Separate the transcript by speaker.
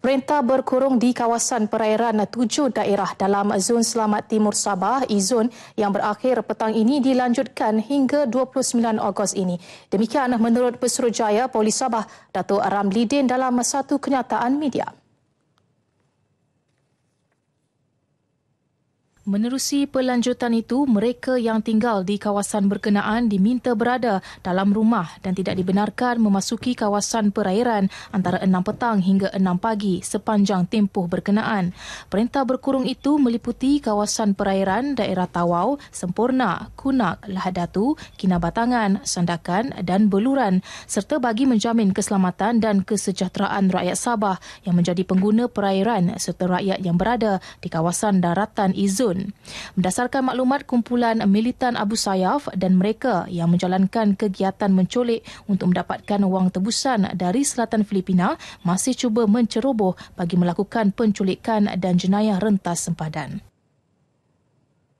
Speaker 1: Perintah berkurung di kawasan perairan tujuh daerah dalam Zon Selamat Timur Sabah, Izon, yang berakhir petang ini dilanjutkan hingga 29 Ogos ini. Demikian menurut Pesuruhjaya Polis Sabah, Datuk Ramli Din dalam satu kenyataan media. Menerusi pelanjutan itu, mereka yang tinggal di kawasan berkenaan diminta berada dalam rumah dan tidak dibenarkan memasuki kawasan perairan antara 6 petang hingga 6 pagi sepanjang tempoh berkenaan. Perintah berkurung itu meliputi kawasan perairan daerah Tawau, Sempurna, Kunak, Lahadatu, Kinabatangan, Sandakan dan Beluran serta bagi menjamin keselamatan dan kesejahteraan rakyat Sabah yang menjadi pengguna perairan serta rakyat yang berada di kawasan daratan Izun. Berdasarkan maklumat kumpulan militan Abu Sayyaf dan mereka yang menjalankan kegiatan mencolik untuk mendapatkan wang tebusan dari selatan Filipina masih cuba menceroboh bagi melakukan penculikan dan jenayah rentas sempadan.